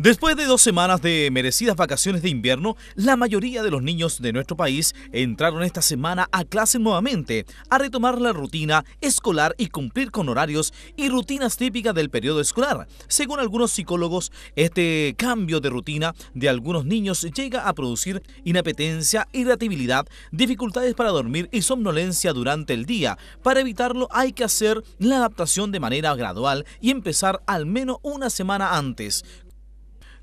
Después de dos semanas de merecidas vacaciones de invierno, la mayoría de los niños de nuestro país entraron esta semana a clase nuevamente, a retomar la rutina escolar y cumplir con horarios y rutinas típicas del periodo escolar. Según algunos psicólogos, este cambio de rutina de algunos niños llega a producir inapetencia, irritabilidad, dificultades para dormir y somnolencia durante el día. Para evitarlo hay que hacer la adaptación de manera gradual y empezar al menos una semana antes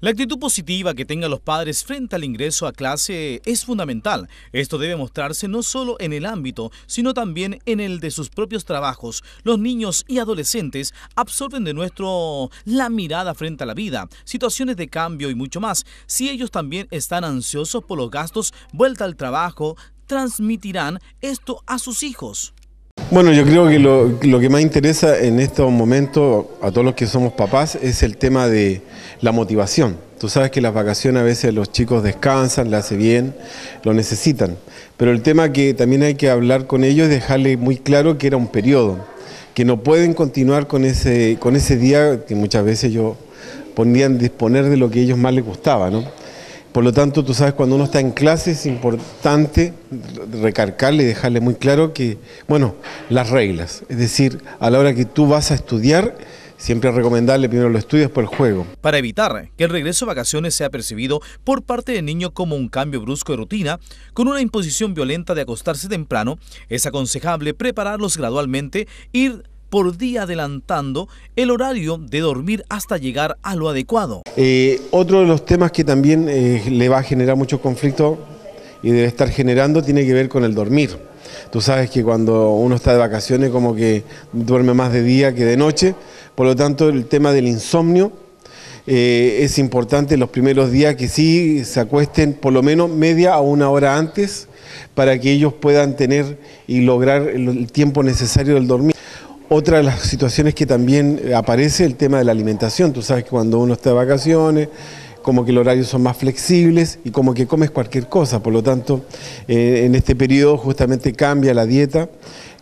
la actitud positiva que tengan los padres frente al ingreso a clase es fundamental. Esto debe mostrarse no solo en el ámbito, sino también en el de sus propios trabajos. Los niños y adolescentes absorben de nuestro la mirada frente a la vida, situaciones de cambio y mucho más. Si ellos también están ansiosos por los gastos, vuelta al trabajo, transmitirán esto a sus hijos. Bueno, yo creo que lo, que más interesa en estos momentos a todos los que somos papás es el tema de la motivación. Tú sabes que las vacaciones a veces los chicos descansan, le hace bien, lo necesitan. Pero el tema que también hay que hablar con ellos es dejarle muy claro que era un periodo, que no pueden continuar con ese, con ese día que muchas veces yo ponían disponer de lo que a ellos más les gustaba, ¿no? Por lo tanto, tú sabes, cuando uno está en clase es importante recargarle y dejarle muy claro que, bueno, las reglas. Es decir, a la hora que tú vas a estudiar, siempre recomendarle primero los estudios por el juego. Para evitar que el regreso a vacaciones sea percibido por parte del niño como un cambio brusco de rutina, con una imposición violenta de acostarse temprano, es aconsejable prepararlos gradualmente, ir por día adelantando el horario de dormir hasta llegar a lo adecuado. Eh, otro de los temas que también eh, le va a generar mucho conflicto y debe estar generando tiene que ver con el dormir. Tú sabes que cuando uno está de vacaciones como que duerme más de día que de noche, por lo tanto el tema del insomnio eh, es importante los primeros días que sí se acuesten por lo menos media a una hora antes para que ellos puedan tener y lograr el tiempo necesario del dormir. Otra de las situaciones que también eh, aparece el tema de la alimentación. Tú sabes que cuando uno está de vacaciones, como que los horarios son más flexibles y como que comes cualquier cosa. Por lo tanto, eh, en este periodo justamente cambia la dieta,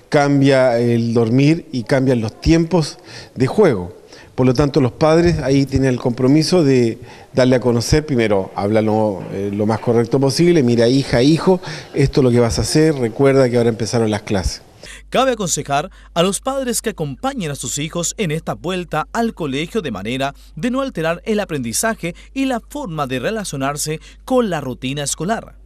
cambia el dormir y cambian los tiempos de juego. Por lo tanto, los padres ahí tienen el compromiso de darle a conocer, primero, háblalo eh, lo más correcto posible, mira hija, hijo, esto es lo que vas a hacer, recuerda que ahora empezaron las clases. Cabe aconsejar a los padres que acompañen a sus hijos en esta vuelta al colegio de manera de no alterar el aprendizaje y la forma de relacionarse con la rutina escolar.